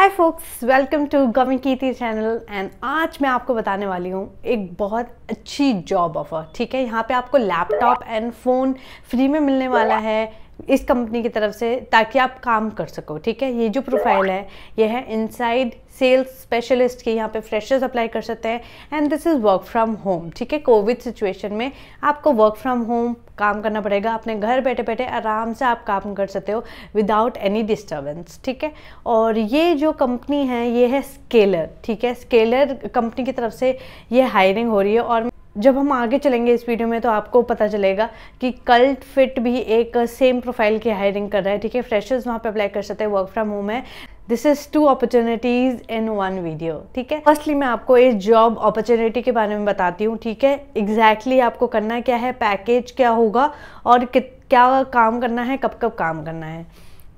hi folks welcome to गविंग Kirti channel and आज मैं आपको बताने वाली हूँ एक बहुत अच्छी जॉब ऑफर ठीक है यहाँ पे आपको लैपटॉप एंड फ़ोन फ्री में मिलने वाला है इस कंपनी की तरफ से ताकि आप काम कर सको ठीक है ये जो प्रोफाइल है ये है इनसाइड सेल्स स्पेशलिस्ट की यहाँ पे फ्रेशर्स अप्लाई कर सकते हैं and this is work from home ठीक है कोविड सिचुएशन में आपको वर्क फ्रॉम होम काम करना पड़ेगा अपने घर बैठे बैठे आराम से आप काम कर सकते हो विदाउट एनी डिस्टर्बेंस ठीक है और ये जो कंपनी है ये है स्केलर ठीक है स्केलर कंपनी की तरफ से ये हायरिंग हो रही है और जब हम आगे चलेंगे इस वीडियो में तो आपको पता चलेगा कि कल्ट फिट भी एक सेम प्रोफाइल की हायरिंग कर रहा है ठीक है फ्रेशर्स वहाँ पे अप्लाई कर सकते हैं वर्क फ्रॉम होम है this is two opportunities in one video ठीक है फर्स्टली मैं आपको इस जॉब अपॉर्चुनिटी के बारे में बताती हूँ ठीक है एग्जैक्टली exactly आपको करना क्या है पैकेज क्या होगा और क्या काम करना है कब कब काम करना है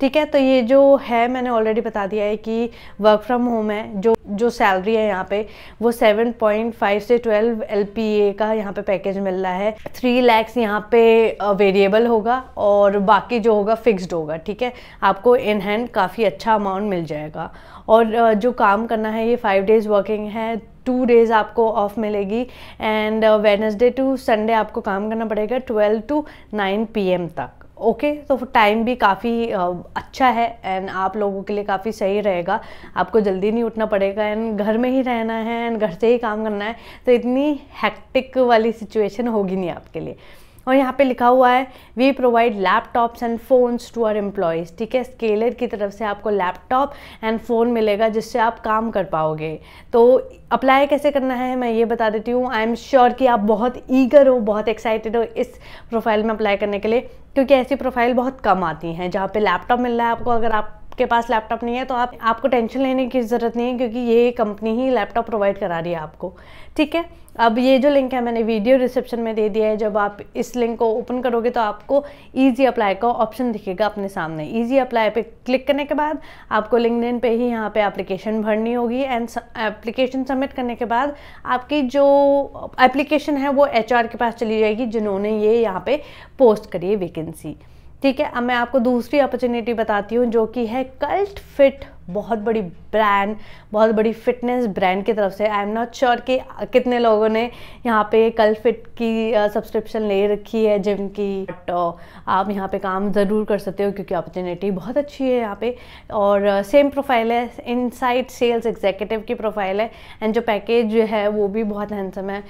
ठीक है तो ये जो है मैंने ऑलरेडी बता दिया है कि वर्क फ्रॉम होम है जो जो सैलरी है यहाँ पे वो 7.5 से 12 एल का यहाँ पे पैकेज मिल रहा है थ्री लैक्स यहाँ पे वेरिएबल होगा और बाकी जो होगा फिक्स्ड होगा ठीक है आपको इन हैंड काफ़ी अच्छा अमाउंट मिल जाएगा और जो काम करना है ये फाइव डेज़ वर्किंग है टू डेज़ आपको ऑफ मिलेगी एंड वेनसडे टू संडे आपको काम करना पड़ेगा ट्वेल्व टू नाइन पी तक ओके तो टाइम भी काफ़ी अच्छा है एंड आप लोगों के लिए काफ़ी सही रहेगा आपको जल्दी नहीं उठना पड़ेगा एंड घर में ही रहना है एंड घर से ही काम करना है तो इतनी हैक्टिक वाली सिचुएशन होगी नहीं आपके लिए और यहाँ पे लिखा हुआ है we provide laptops and phones to our employees ठीक है स्केलर की तरफ से आपको लैपटॉप एंड फ़ोन मिलेगा जिससे आप काम कर पाओगे तो अप्लाई कैसे करना है मैं ये बता देती हूँ आई एम श्योर कि आप बहुत ईगर हो बहुत एक्साइटेड हो इस प्रोफाइल में अप्लाई करने के लिए क्योंकि ऐसी प्रोफाइल बहुत कम आती हैं जहाँ पे लैपटॉप मिल रहा है आपको अगर आप के पास लैपटॉप नहीं है तो आप आपको टेंशन लेने की ज़रूरत नहीं है क्योंकि ये कंपनी ही लैपटॉप प्रोवाइड करा रही है आपको ठीक है अब ये जो लिंक है मैंने वीडियो रिसेप्शन में दे दिया है जब आप इस लिंक को ओपन करोगे तो आपको ईजी अप्लाई का ऑप्शन दिखेगा अपने सामने ईजी अप्लाई पे क्लिक करने के बाद आपको लिंकडिन पे ही यहाँ पे एप्लीकेशन भरनी होगी एंड एप्लीकेशन सबमिट करने के बाद आपकी जो एप्लीकेशन है वो एच के पास चली जाएगी जिन्होंने ये यहाँ पर पोस्ट करी है वेकेंसी ठीक है अब मैं आपको दूसरी अपॉर्चुनिटी बताती हूँ जो कि है कल्ट फिट बहुत बड़ी ब्रांड बहुत बड़ी फिटनेस ब्रांड की तरफ से आई एम नॉट श्योर कि कितने लोगों ने यहाँ पे कल फिट की सब्सक्रिप्शन ले रखी है जिम की तो आप यहाँ पे काम ज़रूर कर सकते हो क्योंकि अपॉर्चुनिटी बहुत अच्छी है यहाँ पे और सेम प्रोफाइल है इन साइड सेल्स एग्जीक्यूटिव की प्रोफाइल है एंड जो पैकेज है वो भी बहुत हैंडसम है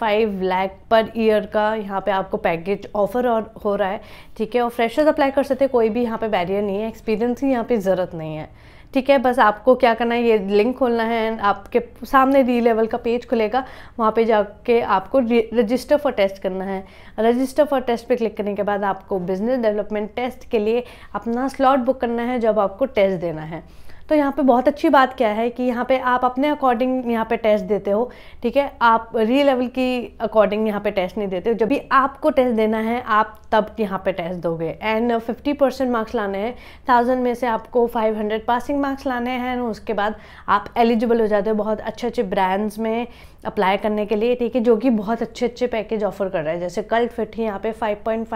फाइव लाख पर ईयर का यहाँ पे आपको पैकेज ऑफर और हो रहा है ठीक है और फ्रेशर्स अप्लाई कर सकते कोई भी यहाँ पे बैरियर नहीं है एक्सपीरियंस की यहाँ पे ज़रूरत नहीं है ठीक है बस आपको क्या करना है ये लिंक खोलना है आपके सामने डी लेवल का पेज खुलेगा वहाँ पे जाके आपको रजिस्टर फॉर टेस्ट करना है रजिस्टर फॉर टेस्ट पे क्लिक करने के बाद आपको बिजनेस डेवलपमेंट टेस्ट के लिए अपना स्लॉट बुक करना है जब आपको टेस्ट देना है तो यहाँ पे बहुत अच्छी बात क्या है कि यहाँ पे आप अपने अकॉर्डिंग यहाँ पे टेस्ट देते हो ठीक है आप री लेवल की अकॉर्डिंग यहाँ पे टेस्ट नहीं देते हो जब भी आपको टेस्ट देना है आप तब यहाँ पे टेस्ट दोगे एंड फिफ्टी परसेंट मार्क्स लाने हैं थाउजेंड में से आपको फाइव हंड्रेड पासिंग मार्क्स लाने हैं उसके बाद आप एलिजिबल हो जाते हो बहुत अच्छे अच्छे ब्रांड्स में अप्लाई करने के लिए ठीक है जो कि बहुत अच्छे अच्छे पैकेज ऑफर कर रहे हैं जैसे कल्ट फिट ही यहाँ पे फाइव पॉइंट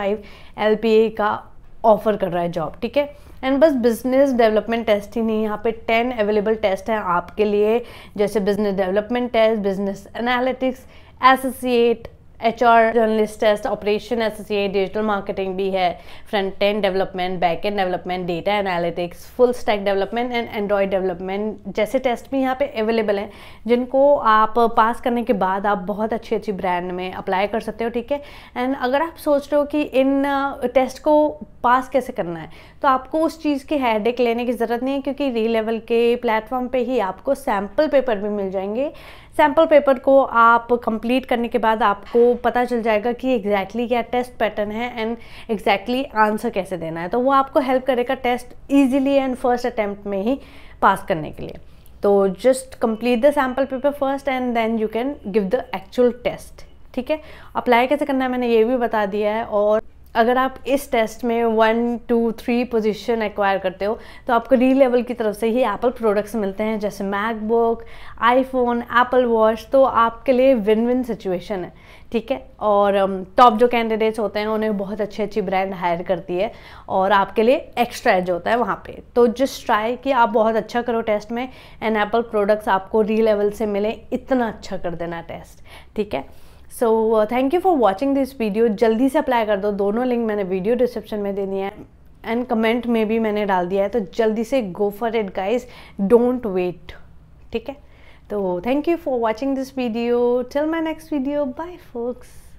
पी ए का ऑफ़र कर रहा है जॉब ठीक है एंड बस बिज़नेस डेवलपमेंट टेस्ट ही नहीं यहाँ पे टेन अवेलेबल टेस्ट हैं आपके लिए जैसे business development test business analytics associate H R journalist test operation associate digital marketing भी है front end development back end development data analytics full stack development and Android development जैसे test भी यहाँ पे अवेलेबल हैं जिनको आप पास करने के बाद आप बहुत अच्छी अच्छी ब्रांड में अप्लाई कर सकते हो ठीक है एंड अगर आप सोच रहे हो कि इन टेस्ट uh, को पास कैसे करना है तो आपको उस चीज़ की हेडेक लेने की ज़रूरत नहीं है क्योंकि री लेवल के प्लेटफॉर्म पर ही आपको सैम्पल पेपर भी मिल जाएंगे सैम्पल पेपर को आप कंप्लीट करने के बाद आपको पता चल जाएगा कि एग्जैक्टली exactly क्या टेस्ट पैटर्न है एंड एग्जैक्टली आंसर कैसे देना है तो वो आपको हेल्प करेगा test easily and first attempt में ही पास करने के लिए तो just complete the sample paper first and then you can give the actual test ठीक है अप्लाई कैसे करना है मैंने ये भी बता दिया है और अगर आप इस टेस्ट में one two three position acquire करते हो तो आपको री लेवल की तरफ से ही एप्पल प्रोडक्ट्स मिलते हैं जैसे मैकबुक आईफोन एप्पल वॉच तो आपके लिए विन विन सिचुएशन है ठीक है और टॉप um, जो कैंडिडेट्स होते हैं उन्हें बहुत अच्छी अच्छी ब्रांड हायर करती है और आपके लिए एक्स्ट्रा एज होता है वहाँ पे तो जस्ट ट्राई कि आप बहुत अच्छा करो टेस्ट में एंड एप्पल प्रोडक्ट्स आपको री लेवल से मिले इतना अच्छा कर देना टेस्ट ठीक है so thank you for watching this video जल्दी से अप्लाई कर दो दोनों लिंक मैंने वीडियो डिस्क्रिप्शन में दे है एंड कमेंट में भी मैंने डाल दिया है तो जल्दी से go for it guys don't wait ठीक है तो thank you for watching this video till my next video bye focus